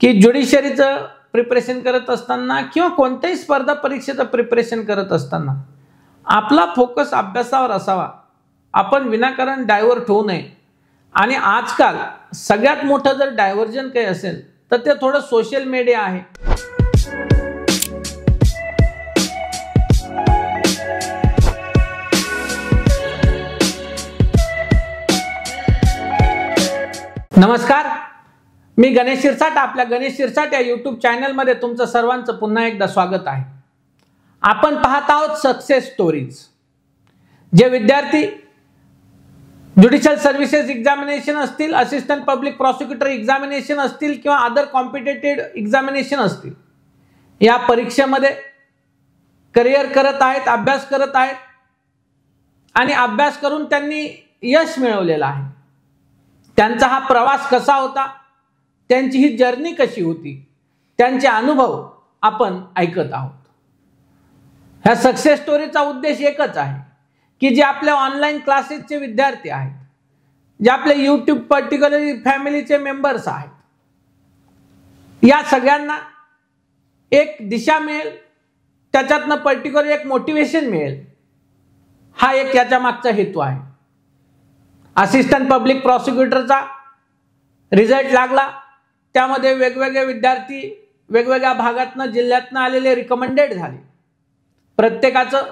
की ज्युडिशरीचं प्रिपरेशन करत असताना किंवा कोणत्याही स्पर्धा परीक्षेचं प्रिपरेशन करत असताना आपला फोकस अभ्यासावर असावा आपण विनाकारण डायव्हर्ट होऊ नये आणि आजकाल सगळ्यात मोठं जर डायव्हर्जन काही असेल तर ते थोडं सोशल मीडिया आहे नमस्कार मी गणेश शिरसाट आपल्या गणेश शिरसाट या युट्यूब चॅनलमध्ये तुमचं सर्वांचं पुन्हा एकदा स्वागत आहे आपण पाहत आहोत सक्सेस स्टोरीज जे विद्यार्थी ज्युडिशियल सर्व्हिसेस एक्झामिनेशन असतील असिस्टंट पब्लिक प्रॉसिक्युटर एक्झामिनेशन असतील किंवा अदर कॉम्पिटेटिव्ह एक्झामिनेशन असतील या परीक्षेमध्ये करिअर करत आहेत अभ्यास करत आहेत आणि अभ्यास करून त्यांनी यश मिळवलेलं आहे त्यांचा हा प्रवास कसा होता त्यांची ही जर्नी कशी होती त्यांचे अनुभव आपण ऐकत आहोत ह्या सक्सेस स्टोरीचा उद्देश एकच आहे की जे आपल्या ऑनलाईन क्लासेसचे विद्यार्थी आहेत जे आपले युट्यूब पर्टिक्युलरली फॅमिलीचे मेंबर्स आहेत या सगळ्यांना एक दिशा मिळेल त्याच्यातनं पर्टिक्युलर एक मोटिवेशन मिळेल हा एक याच्या मागचा हेतू आहे असिस्टंट पब्लिक प्रॉसिक्युटरचा रिझल्ट लागला त्यामध्ये वेगवेगळे विद्यार्थी वेगवेगळ्या भागातनं जिल्ह्यातनं आलेले रिकमेंडेड झाले प्रत्येकाचं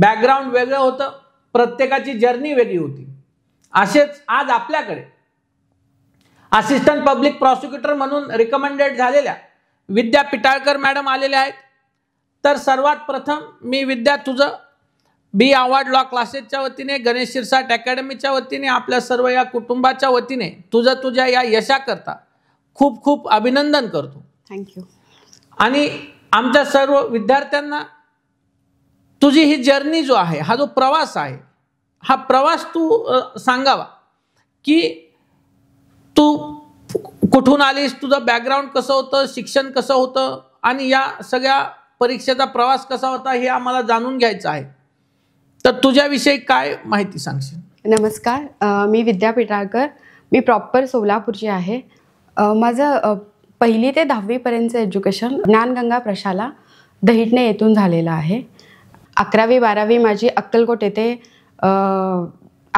बॅकग्राऊंड वेगळं होतं प्रत्येकाची जर्नी वेगळी होती असेच आज आपल्याकडे असिस्टंट पब्लिक प्रॉसिक्युटर म्हणून रिकमेंडेड झालेल्या विद्या पिटाळकर मॅडम आलेल्या आहेत तर सर्वात प्रथम मी विद्या तुझं बी अवॉर्ड लॉ क्लासेसच्या वतीने गणेश शिरसाट अकॅडमीच्या वतीने आपल्या सर्व या कुटुंबाच्या वतीने तुझं तुझ्या या यशाकरता खूप खूप अभिनंदन करतो थँक्यू आणि आमच्या सर्व विद्यार्थ्यांना तुझी ही जर्नी जो आहे हा जो प्रवास आहे हा प्रवास तू सांगावा की तू कुठून आलीस तुझं बॅकग्राऊंड कसं होतं शिक्षण कसं होतं आणि या सगळ्या परीक्षेचा प्रवास कसा होता हे आम्हाला जाणून घ्यायचं आहे तर तुझ्याविषयी काय माहिती सांगशील नमस्कार मी विद्यापीठाकर मी प्रॉपर सोलापूरची आहे माझं पहिली ते दहावीपर्यंतचं एज्युकेशन ज्ञानगंगा प्रशाला दहीटणे येथून झालेलं आहे अकरावी बारावी माझी अक्कलकोट येथे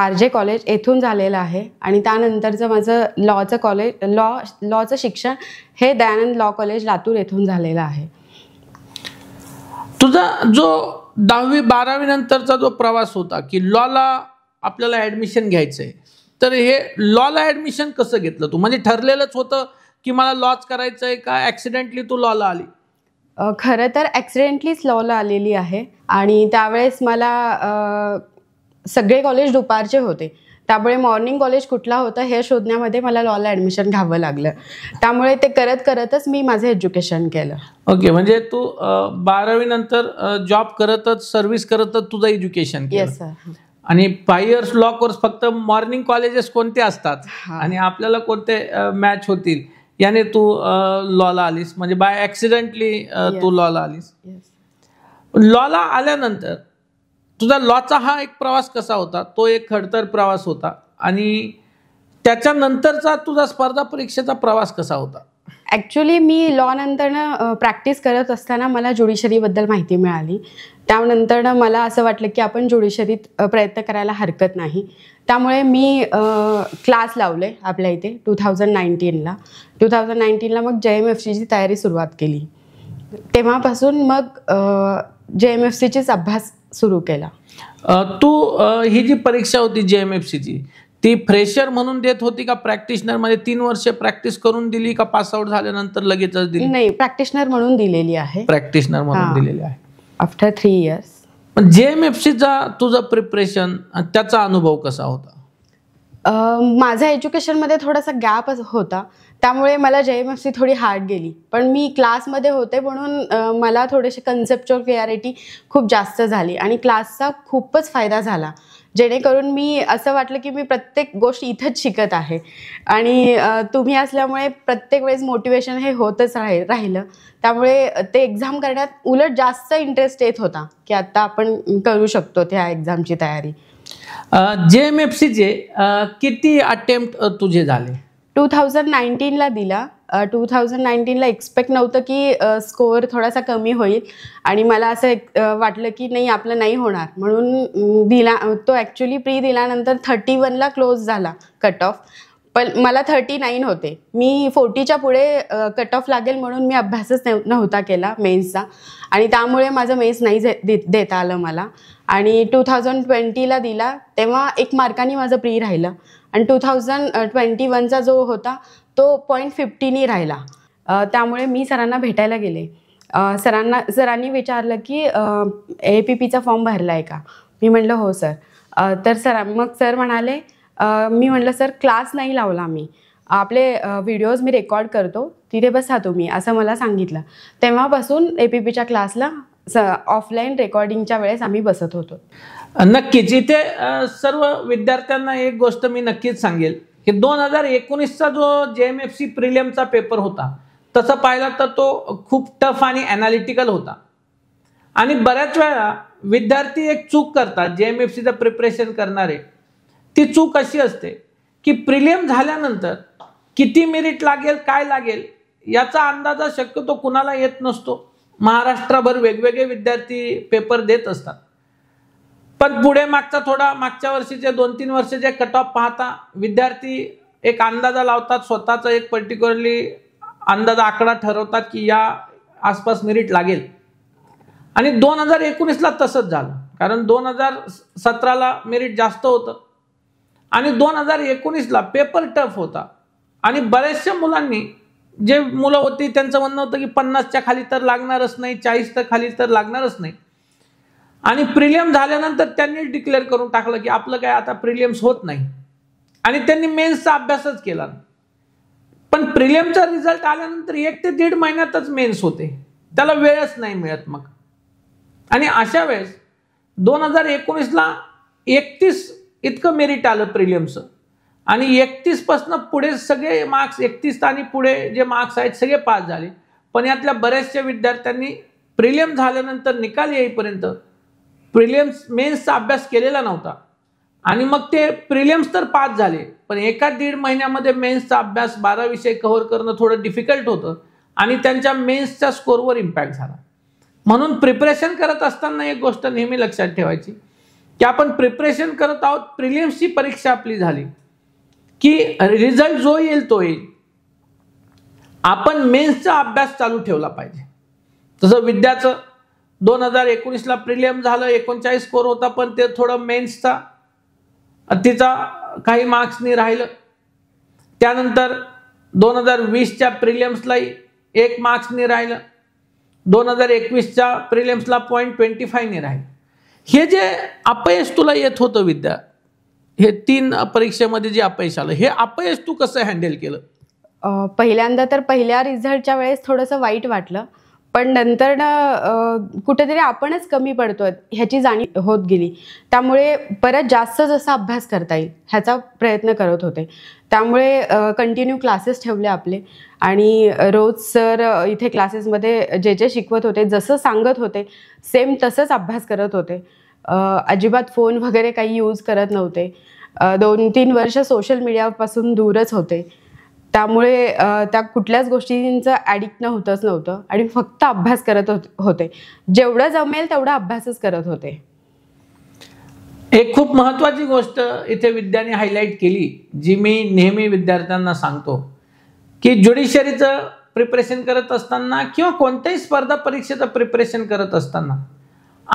आर जे कॉलेज येथून झालेलं आहे आणि त्यानंतरचं माझं लॉचं कॉलेज लॉ लॉचं शिक्षण हे दयानंद लॉ कॉलेज लातूर येथून झालेलं आहे तुझा जो दहावी बारावी नंतरचा जो प्रवास होता की लॉला आपल्याला ॲडमिशन घ्यायचं आहे तर हे लॉला ॲडमिशन कसं घेतलं तू म्हणजे ठरलेलंच होतं की मला लॉच करायचं आहे का ॲक्सिडेंटली तू लॉला आली खरं तर ॲक्सिडेंटलीच लॉला आलेली आहे आणि त्यावेळेस मला सगळे कॉलेज दुपारचे होते त्यामुळे मॉर्निंग कॉलेज कुठला होता हे शोधण्यामध्ये मला लॉला ॲडमिशन घ्यावं लागलं त्यामुळे ते करत करतच मी माझं एज्युकेशन केलं ओके म्हणजे तू बारावी नंतर जॉब करतच सर्व्हिस करतच तुझं एज्युकेशन येस सर आणि फाय इयर्स लॉ कोर्स फक्त मॉर्निंग कॉलेजेस कोणते असतात आणि आपल्याला कोणते मॅच होतील याने तू लॉला आलीस म्हणजे बाय ॲक्सिडेंटली तू लॉला आलीस लॉला आल्यानंतर तुझा लॉचा हा एक प्रवास कसा होता तो एक खडतर प्रवास होता आणि त्याच्यानंतरचा तुझा स्पर्धा परीक्षेचा प्रवास कसा होता ॲक्च्युली मी नंतरनं प्रॅक्टिस करत असताना मला ज्युडिशरीबद्दल माहिती मिळाली त्यानंतरनं मला असं वाटलं की आपण ज्युडिशरीत प्रयत्न करायला हरकत नाही त्यामुळे मी क्लास लावले आपल्या इथे टू थाउजंड नाईन्टीनला टू थाउजंड नाईन्टीनला मग जे एम एफ सीची तयारी सुरुवात केली तेव्हापासून मग जे एम एफ सीचीच अभ्यास सुरू केला तू ही जी परीक्षा होती जे एम एफ सीची ती फ्रेशर म्हणून देत होती का प्रॅक्टिशनर मध्ये तीन वर्ष प्रॅक्टिस करून दिली का पास आउट झाल्यानंतर लगेचच दिली नाही प्रॅक्टिशनर म्हणून दिलेली आहे प्रॅक्टिशनर म्हणून दिलेली आहे after three years J M F तुझं प्रिपरेशन त्याचा अनुभव कसा होता माझा मध्ये थोडासा गॅप होता त्यामुळे मला जे एम एफ सी थोडी हार्ड गेली पण मी क्लास मध्ये होते म्हणून मला थोडेसे कन्सेप्च्युअल क्लिअरिटी खूप जास्त झाली आणि क्लासचा खूपच फायदा झाला जेणेकरून मी असं वाटलं की मी प्रत्येक गोष्ट इथंच शिकत आहे आणि तुम्ही असल्यामुळे प्रत्येक वेळेस मोटिवेशन हे होतच राही राहिलं त्यामुळे ते एक्झाम करण्यात उलट जास्त इंटरेस्ट येत होता की आत्ता आपण करू शकतो त्या एक्झामची तयारी जे एम एफ सीचे किती अटेम्प्ट तुझे झाले टू थाउजंड नाईन्टीनला दिला टू थाउजंड नाईन्टीनला एक्सपेक्ट नव्हतं की स्कोअर थोडासा कमी होईल आणि मला असं वाटलं की नाही आपलं नाही होणार म्हणून दिला तो ॲक्च्युली प्री दिल्यानंतर थर्टी वनला क्लोज झाला कट ऑफ पण मला थर्टी नाईन होते मी फोर्टीच्या पुढे कट ऑफ लागेल म्हणून मी अभ्यासच नव्हता केला मेन्सचा आणि त्यामुळे माझं मेन्स नाही दे देता आलं मला आणि टू थाउजंड ट्वेंटीला दिला तेव्हा एक मार्काने माझं प्री राहिलं आणि टू थाउजंड ट्वेंटी वनचा जो होता तो पॉईंट फिफ्टीनी राहिला त्यामुळे मी सरांना भेटायला गेले सरांना सरांनी विचारलं की ए पी पीचा फॉर्म भरला आहे का मी म्हटलं हो सर तर सर मग सर म्हणाले मी म्हटलं सर क्लास नाही लावला मी आपले व्हिडिओज मी रेकॉर्ड करतो तिथे बसा तुम्ही असं मला सांगितलं तेव्हापासून ए पी पीच्या क्लासला स ऑफलाईन रेकॉर्डिंगच्या वेळेस आम्ही बसत होतो नक्कीच जिथे सर्व विद्यार्थ्यांना एक गोष्ट मी नक्कीच सांगेल हे दोन हजार एकोणीसचा जो जे एम एफ सी प्रिलियमचा पेपर होता तसं पाहिला तर तो खूप टफ आणि अनालिटिकल होता आणि बऱ्याच वेळा विद्यार्थी एक चूक करतात जे एम एफ सीचं प्रिपरेशन करणारे ती चूक अशी असते की प्रिलियम झाल्यानंतर किती मेरिट लागेल काय लागेल याचा अंदाजा शक्यतो कुणाला येत नसतो महाराष्ट्रभर वेगवेगळे विद्यार्थी पेपर देत असतात पण पुढे मागचा थोडा मागच्या वर्षीचे दोन तीन वर्षाचे कट ऑफ पाहता विद्यार्थी एक अंदाजा लावतात स्वतःचा एक पर्टिक्युलरली अंदाजा आकडा ठरवतात की या आसपास मेरिट लागेल आणि दोन हजार एकोणीसला तसंच झालं कारण दोन हजार सतराला मेरिट जास्त होतं आणि दोन हजार एकोणीसला पेपर टफ होता आणि बऱ्याचशा मुलांनी जे मुलं होती त्यांचं म्हणणं होतं की पन्नासच्या खाली तर लागणारच नाही चाळीस तर खाली तर लागणारच नाही आणि प्रिलियम झाल्यानंतर त्यांनी डिक्लेअर करून टाकलं की आपलं काय आता प्रिलियम्स होत नाही आणि त्यांनी मेन्सचा अभ्यासच केला पण प्रिलियमचा रिझल्ट आल्यानंतर एक ते दीड महिन्यातच मेन्स होते त्याला वेळच नाही मिळत मग आणि अशा वेळेस दोन हजार एकोणीसला एकतीस इतकं मेरिट आलं प्रिलियमचं आणि एकतीसपासनं पुढे सगळे मार्क्स एकतीस आणि पुढे जे मार्क्स आहेत सगळे पास झाले पण यातल्या बऱ्याचशा विद्यार्थ्यांनी प्रिलियम झाल्यानंतर निकाल येईपर्यंत प्रिलियम्स मेन्सचा अभ्यास केलेला नव्हता आणि मग ते प्रिलियम्स तर पास झाले पण एका दीड महिन्यामध्ये मेन्सचा अभ्यास बारा विषय कव्हर करणं थोडं डिफिकल्ट होतं आणि त्यांच्या मेन्सच्या स्कोरवर इम्पॅक्ट झाला म्हणून प्रिपरेशन करत असताना एक गोष्ट नेहमी लक्षात ठेवायची की आपण प्रिपरेशन करत आहोत प्रिलियम्सची परीक्षा आपली झाली की रिझल्ट जो येईल तो येईल आपण मेन्सचा अभ्यास चालू ठेवला पाहिजे तसं विद्याचं दोन हजार एकोणीसला प्रिलियम झालं एकोणचाळीस स्कोर होता पण ते थोडं मेन्सचा तिचा काही मार्क्सनी राहिलं त्यानंतर दोन हजार वीसच्या प्रिलियम्सलाही एक मार्क्सनी राहिलं दोन हजार एकवीसच्या प्रिलियम्सला पॉईंट ट्वेंटी फायने राहिलं हे जे अपयश तुला येत होतं विद्या हे तीन परीक्षेमध्ये जे अपयश आलं हे अपयश तू कसं हँडल केलं पहिल्यांदा तर पहिल्या रिझल्टच्या वेळेस थोडंसं वाईट वाटलं पण नंतर ना कुठेतरी आपणच कमी पडतो ह्याची जाणीव होत गेली त्यामुळे परत जास्त जसा अभ्यास करता येईल ह्याचा प्रयत्न करत होते त्यामुळे कंटिन्यू क्लासेस ठेवले आपले आणि रोज सर इथे क्लासेसमध्ये जे जे शिकवत होते जसं सांगत होते सेम तसंच अभ्यास करत होते अजिबात फोन वगैरे काही यूज करत नव्हते दोन तीन वर्ष सोशल मीडियापासून दूरच होते त्यामुळे त्या कुठल्याच गोष्टींचं ॲडिक्ट न होतच नव्हतं आणि फक्त अभ्यास करत होते जेवढं जमेल तेवढा अभ्यासच करत होते एक खूप महत्त्वाची गोष्ट इथे विद्याने हायलाईट केली जी मी नेहमी विद्यार्थ्यांना सांगतो की ज्युडिशरीचं प्रिपरेशन करत असताना किंवा कोणत्याही स्पर्धा परीक्षेचं प्रिपरेशन करत असताना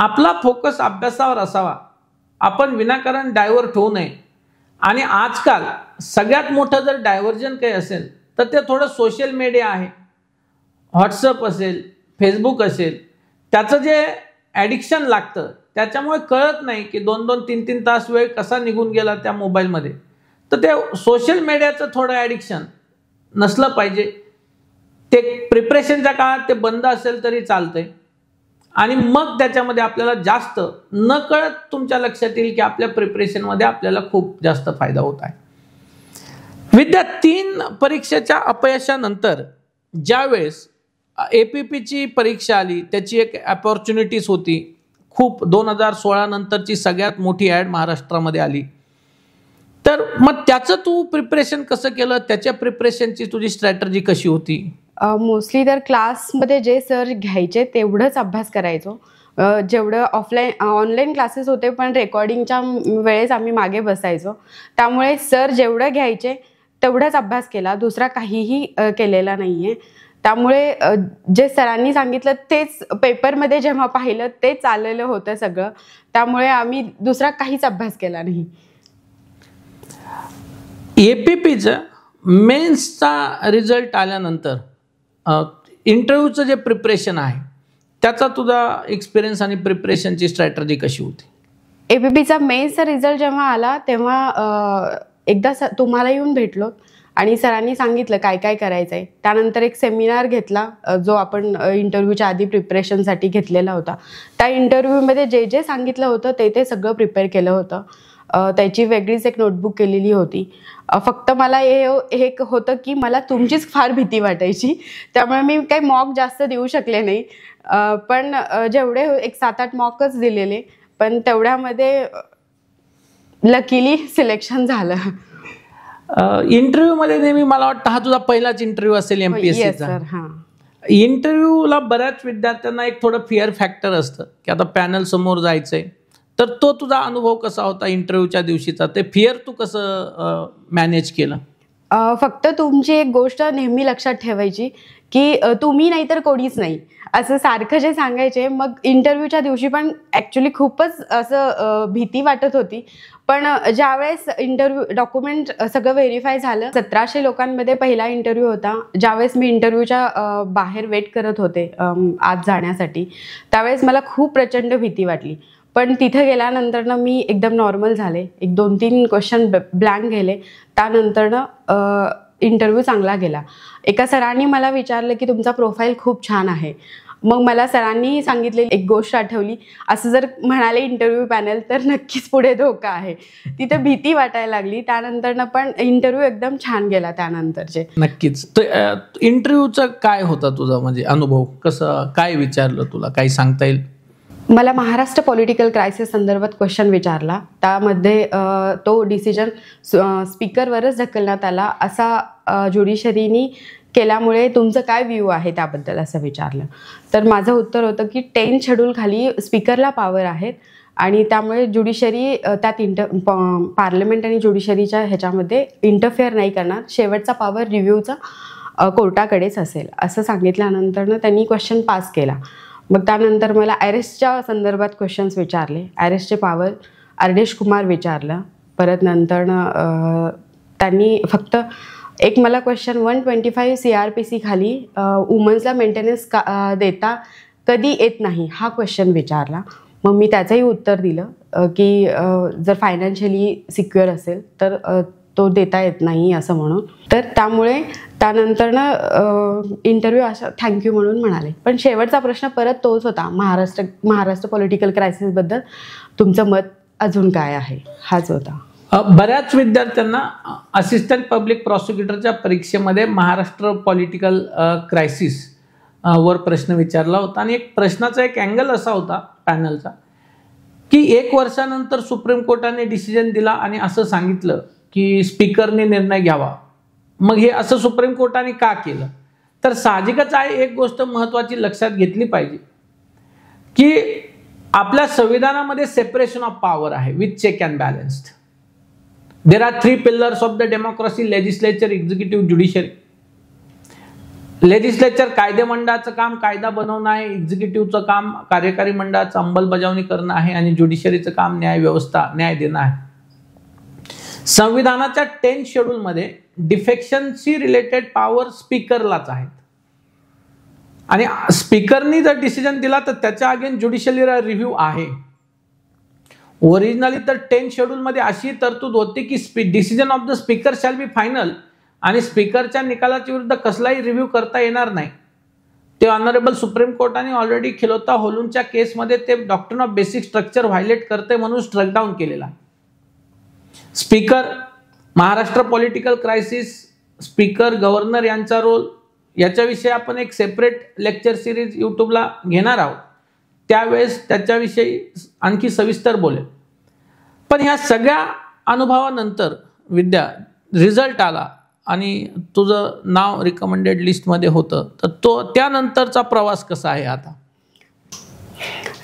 आपला फोकस अभ्यासावर असावा आपण विनाकारण डायव्हर्ट होऊ नये आणि आजकाल सगळ्यात मोठं जर डायव्हर्जन काही असेल तर ते थोडं सोशल मीडिया आहे व्हॉट्सअप असेल फेसबुक असेल त्याचं जे ॲडिक्शन लागतं त्याच्यामुळे कळत नाही की दोन दोन तीन तीन तास वेळ कसा निघून गेला त्या मोबाईलमध्ये तर ते सोशल मीडियाचं थोडं ॲडिक्शन नसलं पाहिजे ते प्रिपरेशनच्या काळात ते बंद असेल तरी चालतंय आणि मग त्याच्यामध्ये आपल्याला जास्त नकळत तुमच्या लक्षात येईल की आपल्या प्रिपरेशनमध्ये आपल्याला खूप जास्त फायदा होत आहे विद्या तीन परीक्षेच्या अपयशानंतर ज्यावेळेस ए पी पीची परीक्षा आली त्याची एक अपॉर्च्युनिटीज होती खूप दोन हजार सोळा नंतरची सगळ्यात मोठी ॲड महाराष्ट्रामध्ये आली तर मग त्याचं तू प्रिपरेशन कसं केलं त्याच्या प्रिपरेशनची तुझी स्ट्रॅटर्जी कशी होती मोस्टली तर क्लासमध्ये जे सर घ्यायचे तेवढंच अभ्यास करायचो जेवढं ऑफलाईन ऑनलाईन क्लासेस होते पण रेकॉर्डिंगच्या वेळेस आम्ही मागे बसायचो त्यामुळे सर जेवढं घ्यायचे तेवढाच अभ्यास केला दुसरा काहीही केलेला नाही आहे त्यामुळे जे सरांनी सांगितलं तेच पेपरमध्ये जेव्हा पाहिलं तेच आलेलं होतं सगळं त्यामुळे आम्ही दुसरा काहीच अभ्यास केला नाही ए पी पीचं मेन्सचा रिझल्ट आल्यानंतर इंटरव्ह्यूचं जे प्रिपरेशन आहे त्याचा तुझा एक्सपिरियन्स आणि प्रिपरेशनची स्ट्रॅटर्जी कशी होती पीचा मेचा रिझल्ट जेव्हा आला तेव्हा एकदा स तुम्हाला येऊन भेटलो आणि सरांनी सांगितलं काय काय करायचं आहे त्यानंतर एक सेमिनार घेतला जो आपण इंटरव्ह्यूच्या आधी प्रिपरेशनसाठी घेतलेला होता त्या इंटरव्ह्यूमध्ये जे जे सांगितलं होतं ते ते सगळं प्रिपेअर केलं होतं त्याची वेगळीच एक नोटबुक केलेली होती फक्त मला हे होतं की मला तुमचीच फार भीती वाटायची त्यामुळे मी काही मॉक जास्त देऊ शकले नाही पण जेवढे एक सात आठ मॉकच दिलेले पण तेवढ्यामध्ये लकीली सिलेक्शन झालं इंटरव्ह्यूमध्ये नेहमी मला वाटतं हा तुझा पहिलाच इंटरव्ह्यू असेल एम पी एस सीचा इंटरव्ह्यूला बऱ्याच विद्यार्थ्यांना एक थोडं फिअर फॅक्टर असतं की आता पॅनल समोर जायचंय तर तो तुझा अनुभव कसा होता इंटरव्ह्यूच्या दिवशीचा ते फिअर तू कसं मॅनेज केलं फक्त तुमची एक गोष्ट नेहमी लक्षात ठेवायची की तुम्ही नाही तर कोणीच नाही असं सारखं जे सांगायचे मग इंटरव्ह्यूच्या दिवशी पण ॲक्च्युली खूपच असं भीती वाटत होती पण ज्यावेळेस इंटरव्ह्यू डॉक्युमेंट सगळं व्हेरीफाय झालं सतराशे लोकांमध्ये पहिला इंटरव्ह्यू होता ज्यावेळेस मी इंटरव्ह्यूच्या बाहेर वेट करत होते आत जाण्यासाठी त्यावेळेस मला खूप प्रचंड भीती वाटली पण तिथे गेल्यानंतरनं मी एकदम नॉर्मल झाले एक दोन तीन क्वेश्चन ब्लँक गेले त्यानंतरनं इंटरव्ह्यू चांगला गेला एका सरांनी मला विचारलं की तुमचा प्रोफाईल खूप छान आहे मग मला सरांनी सांगितलेली एक गोष्ट आठवली असं जर म्हणाले इंटरव्ह्यू पॅनल तर नक्कीच पुढे धोका आहे तिथे भीती वाटायला लागली त्यानंतरनं पण इंटरव्ह्यू एकदम छान गेला त्यानंतरचे नक्कीच इंटरव्ह्यूचा काय होता तुझा म्हणजे अनुभव कसं काय विचारलं तुला काही सांगता येईल मला महाराष्ट्र पॉलिटिकल क्रायसिस संदर्भात क्वेश्चन विचारला त्यामध्ये तो डिसिजन स्पीकरवरच ढकलण्यात आला असा ज्युडिशरीनी केल्यामुळे तुमचं काय व्ह्यू आहे त्याबद्दल असं विचारलं तर माझं उत्तर होतं की टेन शेड्यूल खाली स्पीकरला पॉवर आहेत आणि त्यामुळे ज्युडिशरी त्यात इंटर पार्लमेंट आणि ज्युडिशरीच्या ह्याच्यामध्ये इंटरफेअर नाही करणार शेवटचा पॉवर रिव्ह्यूचा कोर्टाकडेच असेल असं सांगितल्यानंतरनं त्यांनी क्वेश्चन पास केला मग त्यानंतर मला आयरेसच्या संदर्भात क्वेश्चन्स विचारले आयरेसचे पावर अर्डेश कुमार विचारलं परत नंतर त्यांनी फक्त एक मला question one twenty five C R P C खाली वुमन्सला मेंटेनन्स का देता कधी येत नाही हा क्वेश्चन विचारला मग मी त्याचंही उत्तर दिलं की जर फायनान्शियली सिक्युअर असेल तर तो देता येत नाही असं म्हणून तर त्यामुळे त्यानंतरनं इंटरव्ह्यू असा थँक्यू म्हणून म्हणाले पण शेवटचा प्रश्न परत तोच होता महाराष्ट्र महाराष्ट्र पॉलिटिकल क्रायसिसबद्दल तुमचं मत अजून काय आहे हाच होता बऱ्याच विद्यार्थ्यांना असिस्टंट पब्लिक प्रॉसिक्युटरच्या परीक्षेमध्ये महाराष्ट्र पॉलिटिकल क्रायसिस वर प्रश्न विचारला होता आणि एक प्रश्नाचा एक अँगल असा होता पॅनलचा की एक वर्षानंतर सुप्रीम कोर्टाने डिसिजन दिला आणि असं सांगितलं की स्पीकरने निर्णय घ्यावा मग हे असं सुप्रीम कोर्टाने का केलं तर साहजिकच आहे एक गोष्ट महत्वाची लक्षात घेतली पाहिजे की आपल्या संविधानामध्ये सेपरेशन ऑफ पॉवर आहे with check and balanced there are three pillars of the democracy legislature executive judiciary legislature कायदेमंडळाचं काम कायदा बनवणं आहे एक्झिक्युटिव्हचं काम कार्यकारी मंडळाचं अंमलबजावणी करणं आहे आणि ज्युडिशरीचं काम न्याय व्यवस्था न्याय देणं आहे संविधानाच्या टेन शेड्यूलमध्ये डिफेक्शनशी रिलेटेड पॉवर स्पीकरलाच आहेत आणि स्पीकरनी जर डिसिजन दिला तर त्याच्या अगेन ज्युडिशियल रिव्ह्यू आहे ओरिजिनली तर टेन शेड्यूलमध्ये अशी तरतूद होती की स्पी decision of the speaker shall be final आणि स्पीकरच्या निकालाच्या विरुद्ध कसलाही रिव्ह्यू करता येणार नाही ते ऑनरेबल सुप्रीम कोर्टाने ऑलरेडी खिलोता होलूनच्या केसमध्ये ते doctrine of basic structure violate करते म्हणून स्ट्रकडाऊन केलेला speaker Maharashtra political crisis speaker governor यांचा रोल याच्याविषयी आपण एक सेपरेट लेक्चर सिरीज यूट्यूबला घेणार आहोत त्यावेळेस त्याच्याविषयी आणखी सविस्तर बोले पण ह्या सगळ्या अनुभवानंतर विद्या रिझल्ट आला आणि तुझं नाव रिकमेंडेड लिस्टमध्ये होतं तर तो त्यानंतरचा प्रवास कसा आहे आता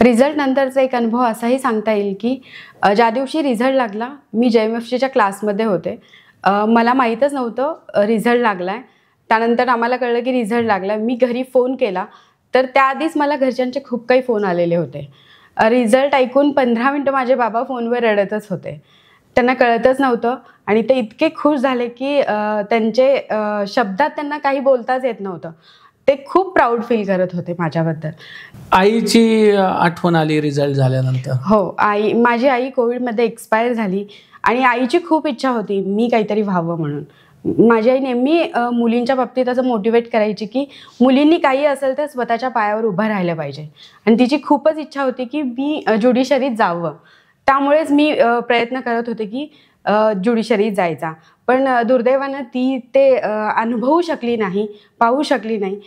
रिझल्ट नंतरचा एक अनुभव असाही सांगता येईल की ज्या दिवशी रिझल्ट लागला मी जे एम एफ सीच्या क्लासमध्ये होते मला माहीतच नव्हतं रिझल्ट लागला आहे त्यानंतर आम्हाला कळलं की रिझल्ट लागला मी घरी फोन केला तर त्याआधीच मला घरच्यांचे खूप काही फोन आलेले होते रिझल्ट ऐकून पंधरा मिनटं माझे बाबा फोनवर रडतच होते त्यांना कळतच नव्हतं आणि ते इतके खुश झाले की त्यांचे शब्दात त्यांना काही बोलताच येत नव्हतं ते खूप प्राऊड फील करत होते माझ्याबद्दल आईची आठवण आली रिझल्ट झाल्यानंतर हो आई माझी आई कोविडमध्ये एक्सपायर झाली आणि आईची खूप इच्छा होती मी काहीतरी व्हावं म्हणून माझी आई नेहमी मुलींच्या बाबतीत असं मोटिवेट करायची की मुलींनी काही असेल तर स्वतःच्या पायावर उभं राहिलं पाहिजे आणि तिची खूपच इच्छा होती की मी ज्युडिशरीत जावं त्यामुळेच मी प्रयत्न करत होते की ज्युडिशरीत जायचा पण दुर्दैवानं ती ते अनुभवू शकली नाही पाहू शकली नाही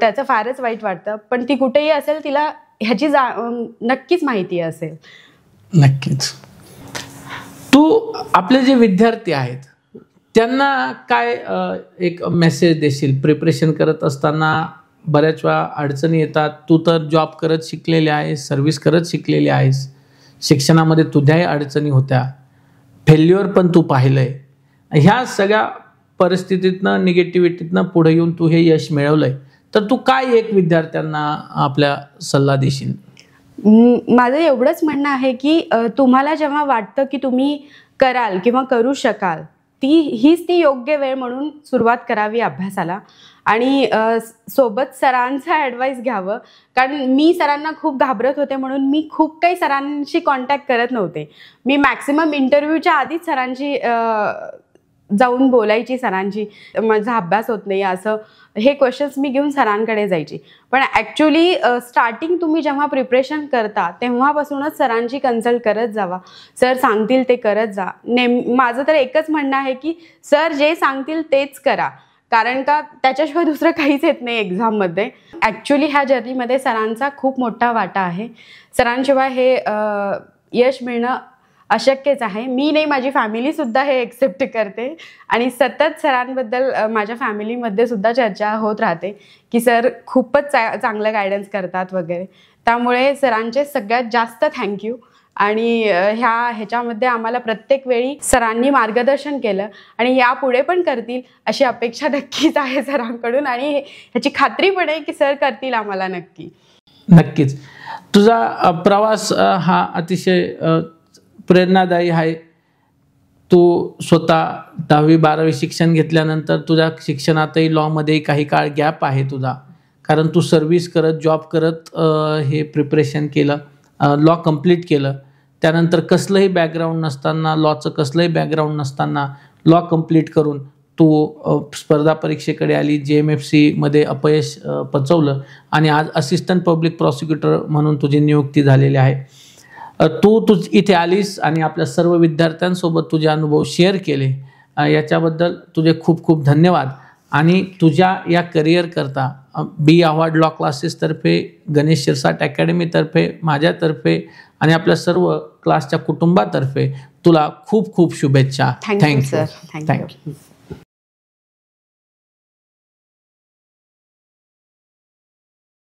त्याचं फारच वाईट वाटतं पण ती कुठेही असेल तिला ह्याची जा नक्कीच माहिती असेल नक्कीच तू आपले जे विद्यार्थी आहेत त्यांना काय एक मेसेज देशील प्रिपरेशन करत असताना बऱ्याच वेळा अडचणी येतात तू तर जॉब करत शिकलेले आहेस सर्व्हिस करत शिकलेली आहेस शिक्षणामध्ये तुझ्याही अडचणी होत्या फेल्युअर पण तू पाहिलंय ह्या सगळ्या परिस्थितीतनं निगेटिव्हिटीतनं पुढे येऊन तू हे यश मिळवलंय तर तू काय एक विद्यार्थ्यांना आपल्या सल्ला देशील माझं एवढंच म्हणणं आहे की तुम्हाला जेव्हा वाटतं की तुम्ही कराल किंवा करू शकाल ती हीच ती योग्य वेळ म्हणून सुरुवात करावी अभ्यासाला आणि सोबत सरांचा ॲडवाईस घ्यावं कारण मी सरांना खूप घाबरत होते म्हणून मी खूप काही सरांशी कॉन्टॅक्ट करत नव्हते मी मॅक्सिमम इंटरव्ह्यूच्या आधीच सरांची जाऊन बोलायची सरांची माझा अभ्यास होत नाही असं हे क्वेश्चन्स मी घेऊन सरांकडे जायची पण ॲक्च्युली स्टार्टिंग तुम्ही जेव्हा प्रिपरेशन करता तेव्हापासूनच सरांची कन्सल्ट करत जावा सर सांगतील ते करत जा नेम माझं तर एकच म्हणणं आहे की सर जे सांगतील तेच करा कारण का त्याच्याशिवाय दुसरं काहीच येत नाही एक्झाममध्ये ॲक्च्युली ह्या जर्नीमध्ये सरांचा खूप मोठा वाटा आहे सरांशिवाय हे यश मिळणं अशक्यच आहे मी नाही माझी फॅमिली सुद्धा हे एक्सेप्ट करते आणि सतत सरांबद्दल माझ्या फॅमिलीमध्ये सुद्धा चर्चा होत राहते की सर खूपच चा चांगलं गायडन्स करतात वगैरे त्यामुळे सरांचे सगळ्यात जास्त थँक्यू आणि ह्या ह्याच्यामध्ये आम्हाला प्रत्येक वेळी सरांनी मार्गदर्शन केलं आणि यापुढे पण करतील अशी अपेक्षा नक्कीच आहे सरांकडून आणि ह्याची खात्री पण आहे की सर करतील आम्हाला नक्की नक्कीच तुझा प्रवास हा अतिशय प्रेरणादायी आहे तू स्वतः दहावी बारावी शिक्षण घेतल्यानंतर तुझ्या शिक्षणातही लॉमध्ये काही काळ गॅप आहे तुझा कारण तू सर्व्हिस करत जॉब करत हे प्रिपरेशन केलं लॉ कम्प्लीट केलं त्यानंतर कसलंही बॅकग्राऊंड नसताना लॉचं कसलंही बॅकग्राऊंड नसताना लॉ कम्प्लीट करून तू स्पर्धा परीक्षेकडे आली जे एम एफ सीमध्ये अपयश पचवलं आणि आज असिस्टंट पब्लिक प्रॉसिक्युटर म्हणून तुझी नियुक्ती झालेली आहे तू तुझ इथे आलीस आणि आपल्या सर्व विद्यार्थ्यांसोबत तुझे अनुभव शेअर केले याच्याबद्दल तुझे खूप खूप धन्यवाद आणि तुझ्या या करिअरकरता बी अवॉर्ड लॉ क्लासेसतर्फे गणेश शिरसाट अकॅडमीतर्फे माझ्यातर्फे आणि आपल्या सर्व क्लासच्या कुटुंबातर्फे तुला खूप खूप शुभेच्छा थँक्यू सर थँक्यू